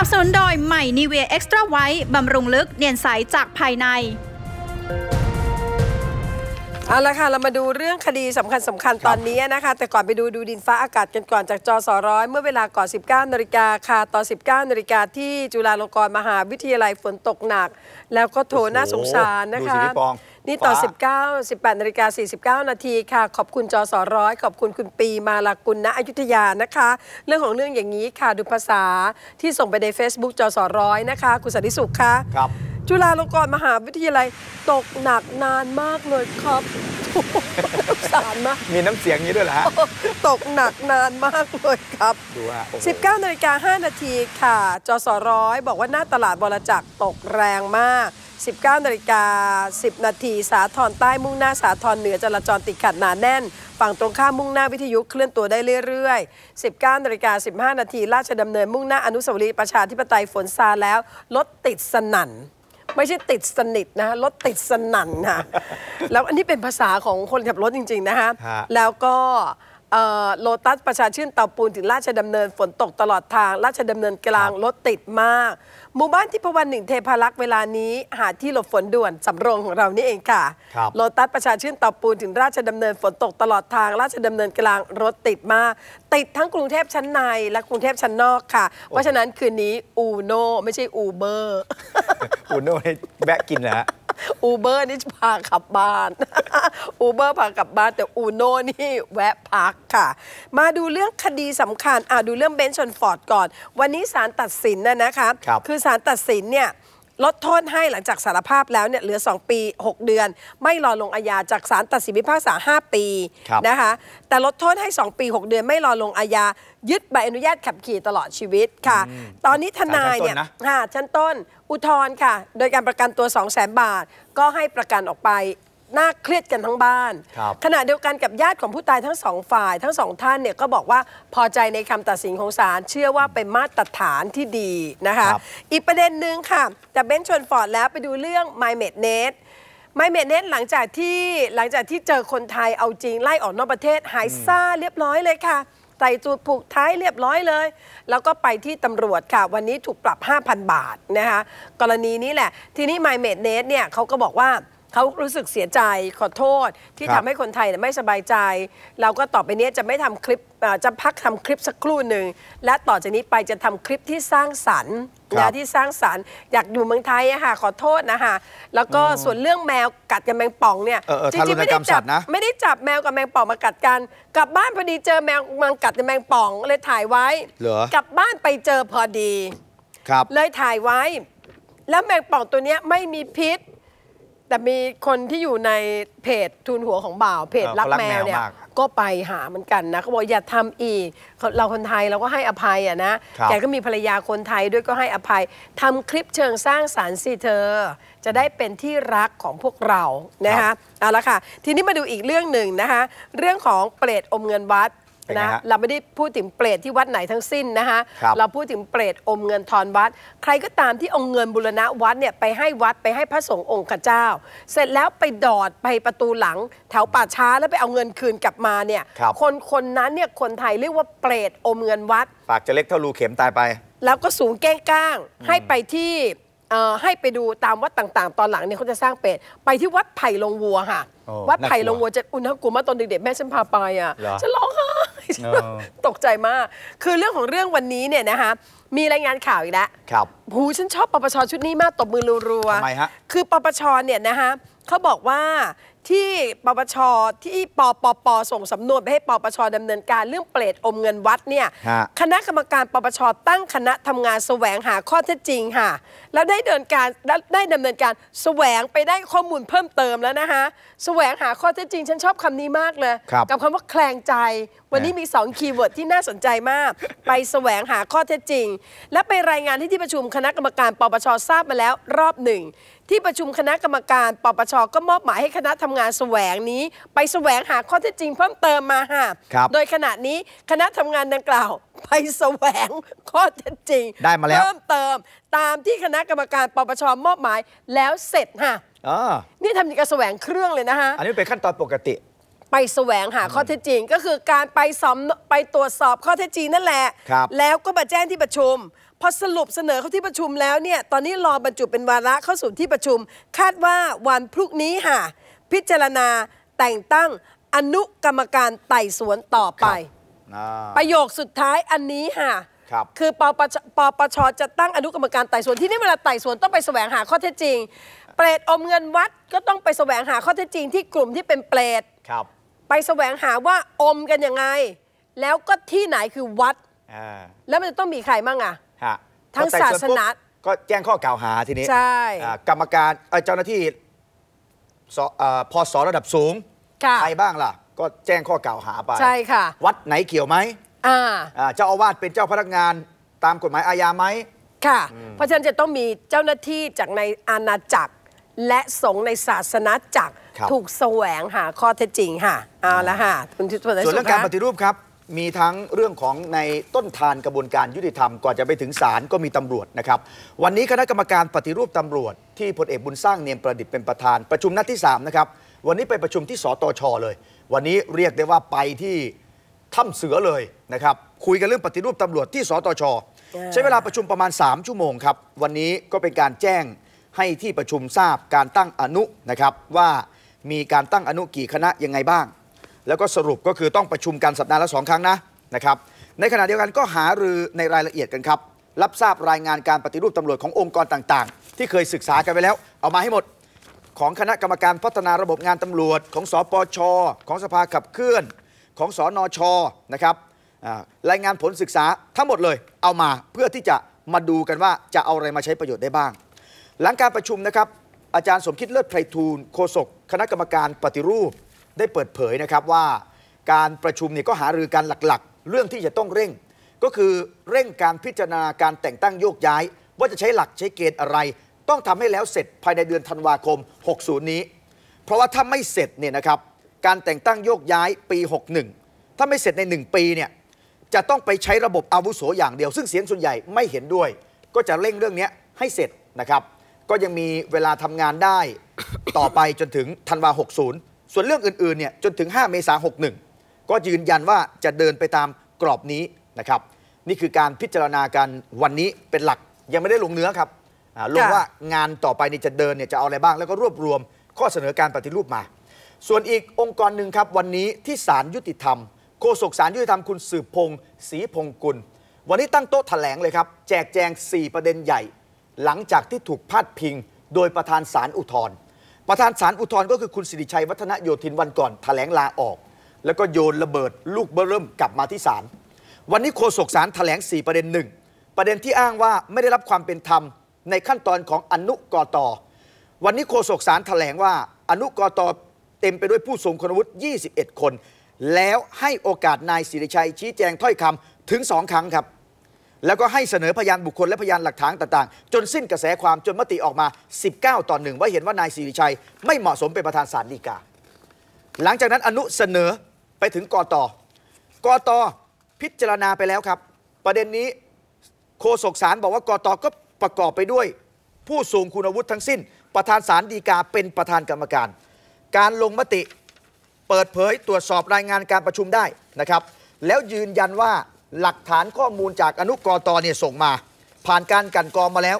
ับสนุนโดยใหม่นิเวียเอ็กซ์ตร้าไวท์บำรุงลึกเนียนใสจากภายใน เอาละค่ะ เรามาดูเรื่องคดีสำคัญสำคัญตอนนี้นะคะ แต่ก่อนไปดูดูดินฟ้าอากาศกันก่อนจากจอสอร้อยเมื่อเวลาก่อน19นาฬิกาค่ะตอน19นาฬิกาที่จุฬาลงกรณ์มหาวิทยาลัยฝนตกหนัก แล้วก็โถน่าสงสารนะคะนี่ตอน19 18นาฬิกา49 นาทีค่ะ ขอบคุณจอสอร้อย ขอบคุณคุณปีมาลากุลณอยุธยานะคะ เรื่องของเรื่องอย่างนี้ค่ะ ดูภาษาที่ส่งไปใน Facebook จอสอร้อยนะคะ คุณสันติสุขค่ะครับ จุฬาลงกรณ์มหาวิทยาลัยตกหนักนานมากเลยครับสารมากมีน้ำเสียงนี้ด้วยเหรอฮะตกหนักนานมากเลยครับดูฮะ19นาฬิกา5นาทีค่ะ จสร้อยบอกว่าหน้าตลาดบรจักตกแรงมาก19นาฬิกา10นาทีสาทรใต้มุ่งหน้าสาทรเหนือ จราจรติดขัดหนาแน่นฝั่งตรงข้ามมุ่งหน้าวิทยุเคลื่อนตัวได้เรื่อย ๆ19นาฬิกา15นาทีราชดำเนินมุ่งหน้าอนุสาวรีย์ประชาธิปไตยฝนซาแล้ว รถติดสนั่น ไม่ใช่ติดสนิทนะ รถติดสนั่นนะแล้วอันนี้เป็นภาษาของคนขับรถจริง ๆ นะคะแล้วก็โลตัสประชาชื่นเตาปูนถึงราชดำเนินฝนตกตลอดทาง ราชดำเนินกลางรถติดมากหมู่บ้านที่พวันหนึ่งเทพารักษ์เวลานี้หาที่หลบฝนด่วนสำโรงของเรานี่เองค่ะโลตัสประชาชื่นเตาปูนถึงราชดำเนินฝนตกตลอดทาง ราชดำเนินกลางรถติดมากติดทั้งกรุงเทพชั้นในและกรุงเทพชั้นนอกค่ะเพราะฉะนั้นคืนนี้อูโนไม่ใช่อูเบอร์อูโน้แบะกินนะอูเบอร์นี่พาขับบ้านอูเบอร์พากลับบ้านแต่อูโน่นี่แวะพักค่ะ มาดูเรื่องคดีสำคัญอ่าดูเรื่องเบนช์ชนฟอร์ดก่อน วันนี้ศาลตัดสินนะนะคะคคือศาลตัดสินเนี่ยลดโทษให้หลังจากสารภาพแล้วเนี่ยเหลือ 2 ปี 6 เดือนไม่รอลงอาญาจากสารตัดสินพิพากษา 5 ปี นะคะแต่ลดโทษให้ 2 ปี 6 เดือนไม่รอลงอาญายึดใบอนุญาตขับขี่ตลอดชีวิต ค่ะ ตอนนี้ทนายเนี่ยชั้นต้นอุทธรณ์ค่ะ โดยการประกันตัว2 0 0 0 0 0บาทก็ให้ประกันออกไปน่าเครียดกันทั้งบ้าน ขณะเดียวกันกับญาติของผู้ตายทั้งสองฝ่าย ทั้งสองท่านเนี่ยก็บอกว่าพอใจในคำตัดสินของศาลเชื่อว่าเป็นมาตรฐานที่ดีนะคะคอีกประเด็นหนึ่งค่ะจากเบนชวนฟอร์ดแล้วไปดูเรื่องไมเมดเนสไมเมดเนสหลังจากที่หลังจากที่เจอคนไทยเอาจริงไล่ออกนอกประเทศหายซาเรียบร้อยเลยค่ะใส่จูดผูกท้ายเรียบร้อยเลย แล้วก็ไปที่ตำรวจค่ะวันนี้ถูกปรับ 5,000 บาทนะคะกรณีนี้แหละทีนี้ไมเมดเนสเนี่ยเขาก็บอกว่าเขารู้สึกเสียใจขอโทษ ที่ทำทำให้คนไทยไม่สบายใจ เราก็ต่อไปเนี้ยจะไม่ทำคลิปจะพักทำคลิปสักครู่หนึ่งและต่อจากนี้ไปจะทำคลิปที่สร้างสรรค์นะที่สร้างสรรค์อยากอยู่เมืองไทยอะค่ะขอโทษนะคะแล้วก็ส่วนเรื่องแมวกัดกับแมงป่องเนี่ยจริงๆไม่ได้จับนะไม่ได้จับแมวกับแมงป่องมากัดกันกลับบ้านพอดีเจอแมวมังกัดกับแมงป่องเลยถ่ายไว้กลับบ้านไปเจอพอดีครับ เลยถ่ายไว้ แล้วแมงป่องตัวเนี้ยไม่มีพิษแต่มีคนที่อยู่ในเพจทุนหัวของบ่าว เพจรักแมวเนี่ยก็ไปหาเหมือนกันนะเขาบอกอย่าทำอีก เราคนไทยเราก็ให้อภัยอ่ะนะแกก็มีภรรยาคนไทยด้วยก็ให้อภัยทำคลิปเชิงสร้างสารรค์สิเธอ จะได้เป็นที่รักของพวกเรานะคะเอาละค่ะทีนี้มาดูอีกเรื่องหนึ่งนะคะเรื่องของเปรตอมเงินวัดนะเราไม่ได้พูดถึงเปรตที่วัดไหนทั้งสิ้นนะคะเราพูดถึงเปรตอมเงินทอนวัด ใครก็ตามที่องเงินบุรณะวัดเนี่ยไปให้วัดไปให้พระสงฆ์องค์ข้าเจ้า เสร็จแล้วไปดอดไปประตูหลัง แถวป่าช้าแล้วไปเอาเงินคืนกลับมาเนี่ยคนคนนั้นเนี่ยคนไทยเรียกว่าเปรตอมเงินวัดปากจะเล็กเท่ารูเข็มตายไป แล้วก็สูงแก้งก้างให้ไปที่ให้ไปดูตามวัดต่างๆ ตอนหลังเนี่ยเขาจะสร้างเปรตไปที่วัดไผ่ลงวัวค่ะวัดไผ่ลงวัวจะอุณหภูมิมาตอนเด็กๆแม่ฉันพาไปอ่ะฉันร้องไห้ตกใจมาก คือเรื่องของเรื่องวันนี้เนี่ยนะคะมีรายงานข่าวอีกแล้ว ครับหูฉันชอบปปชชุดนี้มากตบมือรัวๆทำไมฮะ คือปปชเนี่ยนะคะเขาบอกว่าที่ปปชที่ปปปส่งสำนวนไปให้ปปชดำเนินการเรื่องเปรตอมเงินวัดเนี่ย คณะกรรมการปปชตั้งคณะทำงานแสวงหาข้อเท็จจริงค่ะ แล้ว ได้เดินการได้ดำเนินการแสวงไปได้ข้อมูลเพิ่มเติมแล้วนะคะแสวงหาข้อเท็จจริงฉันชอบคำนี้มากเลย กับคำว่าแคลงใจวันนี้มี2คีย์เวิร์ดที่น่าสนใจมาก ไปแสวงหาข้อเท็จจริง และไปรายงานที่ที่ประชุมคณะกรรมการ ปปชทราบมาแล้วรอบหนึ่งที่ประชุมคณะกรรมการ ปปชก็มอบหมายให้คณะทำงานแสวงนี้ไปแสวงหาข้อเท็จจริง เพิ่มเติมมาฮะ โดยขณะนี้คณะทำงานดังกล่าว ไปแสวงข้อเท็จจริงได้มาแล้วเพิ่มเติมตามที่คณะกรรมการปปชมอบหมายแล้วเสร็จฮะนี่ทำอย่างกระแสวงเครื่องเลยนะคะ อันนี้เป็นขั้นตอนปกติไปแสวงหาข้อเท็จจริง ก็คือการไปสอมไปตรวจสอบข้อเท็จจริงนั่นแหละแล้วก็มาแจ้งที่ประชุม พอสรุปเสนอเข้าที่ประชุมแล้วเนี่ยตอนนี้รอบรรจุเป็นวาระเข้าสู่ที่ประชุม คาดว่าวันพรุ่งนี้ค่ะ พิจารณาแต่งตั้งอนุกรรมการไต่สวนต่อไปประโยคสุดท้ายอันนี้ค่ะคคือปปชปปชจะตั้งอนุกรรมการไต่สวนที่นี่เวลาไต่สวนต้องไปแสวงหาข้อเท็จจริง เปรตอมเงินวัดก็ต้องไปแสวงหาข้อเท็จจริงที่กลุ่มที่เป็นเปรตครับไปแสวงหาว่าอมกันยังไง แล้วก็ที่ไหนคือวัด แล้วมันจะต้องมีใครบ้างอ่ะะทั้งศาสนาก็แจ้งข้อกล่าวหาทีนี้ใช่กรรมการเจ้าหน้าที่สอสอพระดับสูงใครบ้างล่ะ ก็แจ้งข้อกล่าวหาไป ใช่ค่ะ วัดไหนเกี่ยวไหมเจ้าอาวาสเป็นเจ้าพนักงานตามกฎหมายอาญาไหมค่ะเพราะฉะนั้นจะต้องมีเจ้าหน้าที่จากในอาณาจักรและสงในศาสนาจักรถูกแสวงหาข้อเท็จจริงค่ะ เอาละค่ะคุณทิพส่วนส่วนเรื่องการปฏิรูปครับ มีทั้งเรื่องของในต้นทานกระบวนการยุติธรรมก่อนจะไปถึงศาลก็มีตำรวจนะครับ วันนี้คณะกรรมการปฏิรูปตำรวจที่พลเอกบุญสร้างเนียมประดิษฐ์เป็นประธานประชุมนัดที่3นะครับวันนี้ไปประชุมที่สตชเลย วันนี้เรียกได้ว่าไปที่ถ้ำเสือเลยนะครับคุยกันเรื่องปฏิรูปตำรวจที่สตชใช้เวลาประชุมประมาณ3ชั่วโมงครับ วันนี้ก็เป็นการแจ้งให้ที่ประชุมทราบการตั้งอนุนะครับ ว่ามีการตั้งอนุกี่คณะยังไงบ้าง แล้วก็สรุปก็คือต้องประชุมกันสัปดาห์ละสองครั้งนะนะครับในขณะเดียวกันก็หารือในรายละเอียดกันครับ รับทราบรายงานการปฏิรูปตำรวจขององค์กรต่างๆ ที่เคยศึกษากันไปแล้ว เอามาให้หมดของคณะกรรมการพัฒนาระบบงานตำรวจ ของสอปชอของสภาขับเคลื่อนของสอนอชอนะครับรายงานผลศึกษาทั้งหมดเลยเอามาเพื่อที่จะมาดูกันว่าจะเอาอะไรมาใช้ประโยชน์ได้บ้างหลังการประชุมนะครับ อาจารย์สมคิดเลิศไพรทูลโฆษกคณะกรรมการปฏิรูปได้เปิดเผยนะครับว่า การประชุมเนี่ยก็หารือกันหลักๆ เรื่องที่จะต้องเร่ง ก็คือเร่งการพิจารณาการแต่งตั้งโยกย้าย ว่าจะใช้หลักใช้เกณฑ์อะไร ต้องทำให้แล้วเสร็จภายในเดือนธันวาคม 60 นี้ เพราะว่าถ้าไม่เสร็จเนี่ยนะครับ การแต่งตั้งโยกย้ายปี 61 ถ้าไม่เสร็จใน 1 ปีเนี่ยจะต้องไปใช้ระบบอาวุโสอย่างเดียว ซึ่งเสียงส่วนใหญ่ไม่เห็นด้วย ก็จะเร่งเรื่องนี้ให้เสร็จนะครับก็ยังมีเวลาทำงานได้ต่อไปจนถึงธันวา 60 ส่วนเรื่องอื่นๆ เนี่ยจนถึง 5 เมษายน 61 ก็ยืนยันว่าจะเดินไปตามกรอบนี้นะครับ นี่คือการพิจารณากันวันนี้เป็นหลักยังไม่ได้ลงเนื้อครับลงว่างานต่อไปนี่จะเดินเนี่ยจะเอาอะไรบ้าง แล้วก็รวบรวมข้อเสนอการปฏิรูปมา ส่วนอีกองค์กรหนึ่งครับวันนี้ที่ศาลยุติธรรมโฆษกศาลยุติธรรมคุณสืบพงศ์ศรีพงกุล วันนี้ตั้งโต๊ะแถลงเลยครับแจกแจง 4 ประเด็นใหญ่หลังจากที่ถูกพาดพิง โดยประธานศาลอุทธรณ์ ประธานศาลอุทธรณ์ก็คือคุณสิริชัยวัฒนโยธินวันก่อนแถลงลาออก แล้วก็โยนระเบิดลูกเบอร์เริ่มกลับมาที่ศาลวันนี้โฆษกศาลแถลง 4 ประเด็นหนึ่งประเด็นที่อ้างว่าไม่ได้รับความเป็นธรรมในขั้นตอนของอนุกอตอวันนี้โฆษกศาลแถลงว่าอนุกอตอเต็มไปด้วยผู้ทรงคุณวุฒิ 21 คน แล้วให้โอกาสนายสิริชัยชี้แจงถ้อยคำถึงสองครั้งครับแล้วก็ให้เสนอพยานบุคคล และพยานหลักฐานต่างๆ จนสิ้นกระแสความจนมติออกมา 19 ต่อหนึ่งว่าเห็นว่านายสิริชัย ไม่เหมาะสมเป็นประธานศาลฎีกา หลังจากนั้นอนุเสนอไปถึงกอตอกอตอพิจารณาไปแล้วครับ ประเด็นนี้โคศกสารบอกว่ากอตอก็ประกอบไปด้วยผู้สูงคุณวุฒิทั้งสิ้น ประธานศาลฎีกาเป็นประธานกรรมการ การลงมติเปิดเผยตรวจสอบรายงานการประชุมได้นะครับ แล้วยืนยันว่าหลักฐานข้อมูลจากอนุกรตเนี่ยส่งมา ผ่านการกันกรองมาแล้ว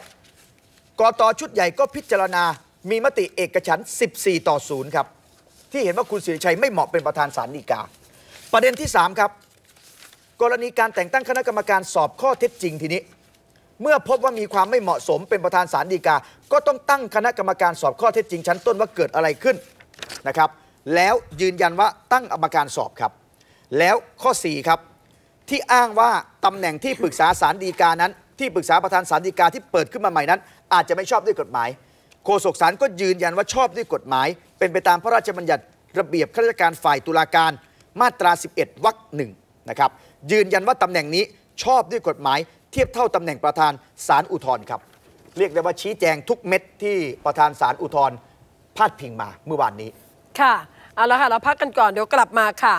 กตชุดใหญ่ก็พิจารณามีมติเอกฉัน14 ต่อ0ครับ ที่เห็นว่าคุณสิริชัยไม่เหมาะเป็นประธานสารฎีกา ประเด็นที่ 3 ครับ กรณีการแต่งตั้งคณะกรรมการสอบข้อเท็จจริงทีนี้ เมื่อพบว่ามีความไม่เหมาะสมเป็นประธานสารฎีกา ก็ต้องตั้งคณะกรรมการสอบข้อเท็จจริงชั้นต้นว่าเกิดอะไรขึ้นนะครับ แล้วยืนยันว่าตั้งกรรมการสอบครับ แล้วข้อ 4 ครับที่อ้างว่าตำแหน่งที่ปรึกษาสารดีกา นั้น ที่ปรึกษาประธานสารดีกาที่เปิดขึ้นมาใหม่นั้น อาจจะไม่ชอบด้วยกฎหมายโฆษกสารก็ยืนยันว่าชอบด้วยกฎหมาย เป็นไปตามพระราชบัญญัติระเบียบข้าราชการฝ่ายตุลาการ มาตรา 11วรรคหนึ่งนะครับ ยืนยันว่าตำแหน่งนี้ชอบด้วยกฎหมาย เทียบเท่าตำแหน่งประธานสารอุทธรณ์ครับ เรียกได้ว่าชี้แจงทุกเม็ดที่ประธานสารอุทธรณ์พาดพิงมาเมื่อวานนี้ ค่ะเอาละค่ะเราพักกันก่อนเดี๋ยวกลับมาค่ะ